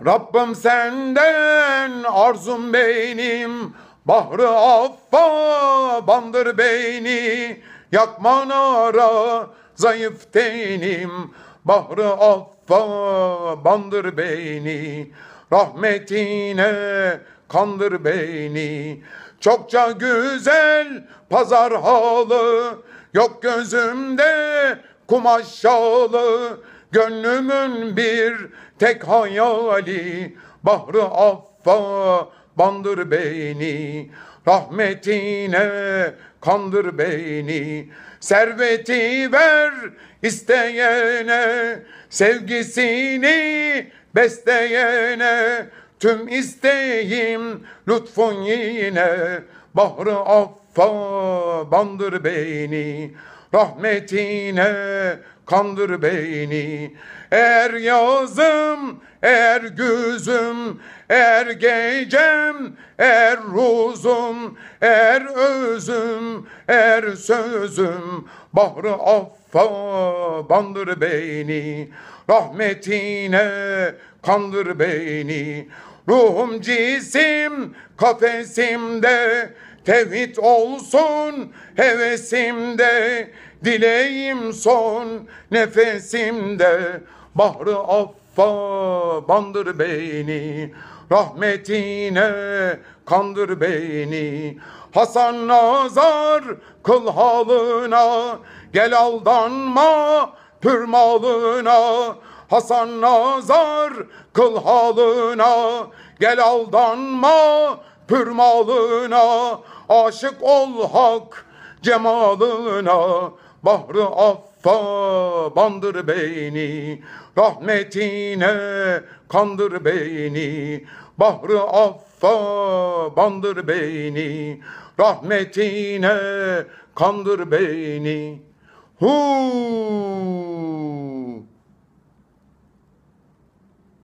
Rabbim senden arzum beynim Bahrı affa bandır beyni Yakma nara zayıf teynim Bahrı affa bandır beyni Rahmetine kandır beyni Çokça güzel pazar halı Yok gözümde kumaş halı. Gönlümün bir tek hayali Bahrı affa bandır beyni, Rahmetine kandır beyni, Serveti ver isteyene Sevgisini besleyene Tüm isteğim lütfun yine Bahrı affa bandır beyni, Rahmetine kandır beyni. Er yazım, er güzüm, er gecem, er ruzum, er özüm, er sözüm, bahrı affa bandır beyni. Rahmetine kandır beyni. Ruhum cisim kafesimde Tevhid olsun hevesimde Dileğim son nefesimde bahrı affa bandır beni rahmetine kandır beni Hasan Nazar kıl halına gel aldanma pür malına Hasan Nazar kıl halına gel aldanma pür malına aşık ol hak cemalına Bahru affa bandır beni Rahmetine kandır beni Bahru affa bandır beni Rahmetine kandır beni Hu